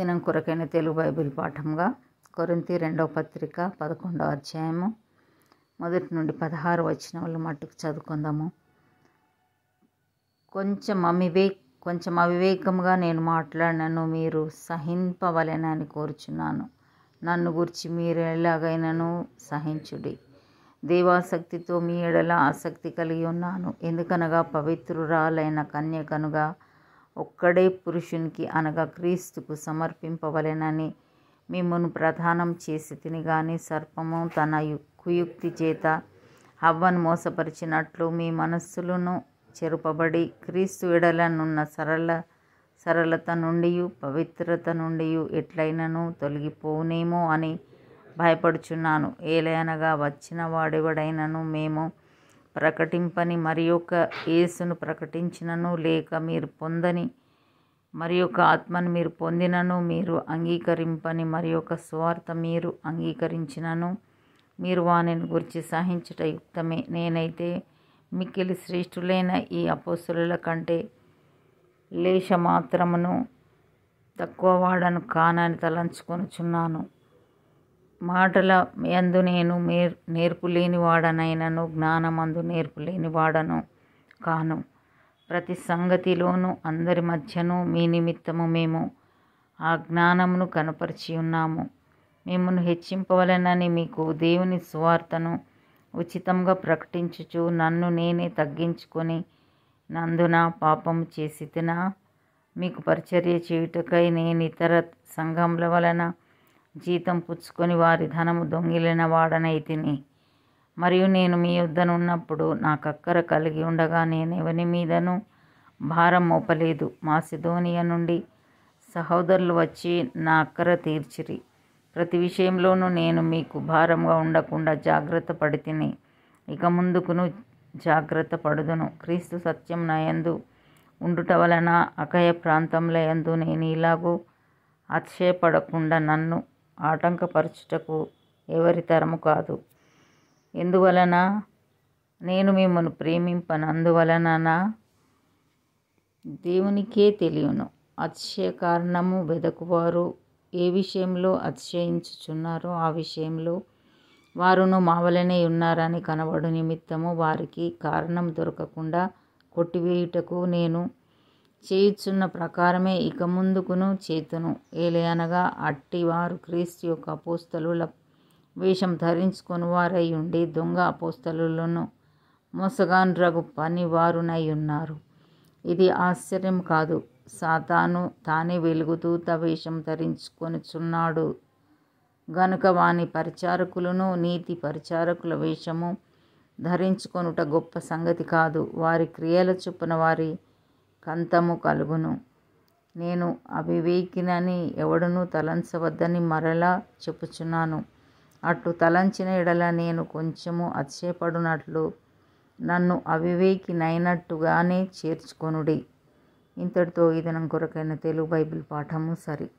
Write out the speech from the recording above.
దినం కొరకైన తెలుగు బైబిల్ పాఠంగా కొరింతి రెండవ పత్రిక పదకొండవ అధ్యాయము మొదటి నుండి పదహారు వాళ్ళు మట్టుకు చదువుకుందాము కొంచెం అవివేక్ కొంచెం అవివేకంగా నేను మాట్లాడినను మీరు సహింపవలెనని కోరుచున్నాను నన్ను గురించి మీరు ఎలాగైనాను సహించుడి దేవాసక్తితో మీ ఎడల ఆసక్తి కలిగి ఉన్నాను ఎందుకనగా పవిత్రురాలైన కన్యకనుగా ఒక్కడే పురుషునికి అనగా క్రీస్తుకు సమర్పింపవలెనని మిమ్మను ప్రధానం చేసి తినిగాని సర్పము తన కుయుక్తి చేత హవ్వను మోసపరిచినట్లు మీ మనస్సులను చెరుపబడి క్రీస్తు ఎడలనున్న సరళ సరళత నుండి పవిత్రత నుండి ఎట్లయినను తొలగిపోనేమో అని భయపడుచున్నాను ఏలైనగా వచ్చిన వాడెవడైనను మేము ప్రకటింపని మరి యొక్క యేసును ప్రకటించినను లేక మీరు పొందని మరి యొక్క ఆత్మను మీరు పొందినను మీరు అంగీకరింపని మరి యొక్క స్వార్థ మీరు అంగీకరించినను మీరు వానిని గురించి సహించట యుక్తమే నేనైతే మిక్కిలి శ్రేష్ఠులైన ఈ అపోసుల కంటే లేశమాత్రమును తక్కువ వాడను కానని తలంచుకొనుచున్నాను మాటల యందు నేను మేర్ నేర్పులేని వాడనైనను జ్ఞానమందు నేర్పులేని వాడను కాను ప్రతి సంగతిలోనూ అందరి మధ్యను మీ నిమిత్తము మేము ఆ జ్ఞానమును కనపరిచి ఉన్నాము మిమ్మను హెచ్చింపవలనని మీకు దేవుని సువార్తను ఉచితంగా ప్రకటించుచు నన్ను నేనే తగ్గించుకొని నందున పాపం చేసి మీకు పరిచర్య చేయుటకై నేను ఇతర సంఘముల వలన జీతం పుచ్చుకొని వారి ధనము దొంగిలిన వాడనై తిని మరియు నేను మీ వద్దనున్నప్పుడు నా కక్కర కలిగి ఉండగా నేను ఎవని మీదను భారం మోపలేదు మాసిధోనియ నుండి సహోదరులు వచ్చి నా అక్కర తీర్చిరి ప్రతి విషయంలోనూ నేను మీకు భారంగా ఉండకుండా జాగ్రత్త పడితిని ఇక ముందుకును జాగ్రత్త పడుదును క్రీస్తు సత్యం నయందు ఉండుట వలన అకయ ప్రాంతంలో ఎందు నేను ఇలాగూ అతిశయపడకుండా నన్ను ఆటంకపరచుటకు ఎవరి తరము కాదు ఎందువలన నేను మిమ్మల్ని ప్రేమింపను అందువలన నా దేవునికే తెలియను అతిశయ కారణము వెదకువారు ఏ విషయంలో అతిశయించుచున్నారో ఆ విషయంలో వారును మావలనే ఉన్నారని కనబడు నిమిత్తము వారికి కారణం దొరకకుండా కొట్టివేయుటకు నేను చేయుచున్న ప్రకారమే ఇక ముందుకును చేతును అట్టి వారు క్రీస్తు యొక్క అపోస్తలుల వేషం ధరించుకొని వారై ఉండి దొంగ అపోస్తలులను మోసగాండ్రగు పని వారునై ఉన్నారు ఇది ఆశ్చర్యం కాదు సాతాను తానే వెలుగుతూ త వేషం చున్నాడు గనుక వాని పరిచారకులను నీతి పరిచారకుల వేషము ధరించుకొనుట గొప్ప సంగతి కాదు వారి క్రియల చొప్పున వారి కంతము కలుగును నేను అవివేకినని ఎవడునూ తలంచవద్దని మరలా చెప్పుచున్నాను అట్టు తలంచిన ఎడల నేను కొంచెము అతిశయపడునట్లు నన్ను అవివేకినైనట్టుగానే చేర్చుకొనుడి ఇంతటితో ఇది కొరకైన తెలుగు బైబిల్ పాఠము సరి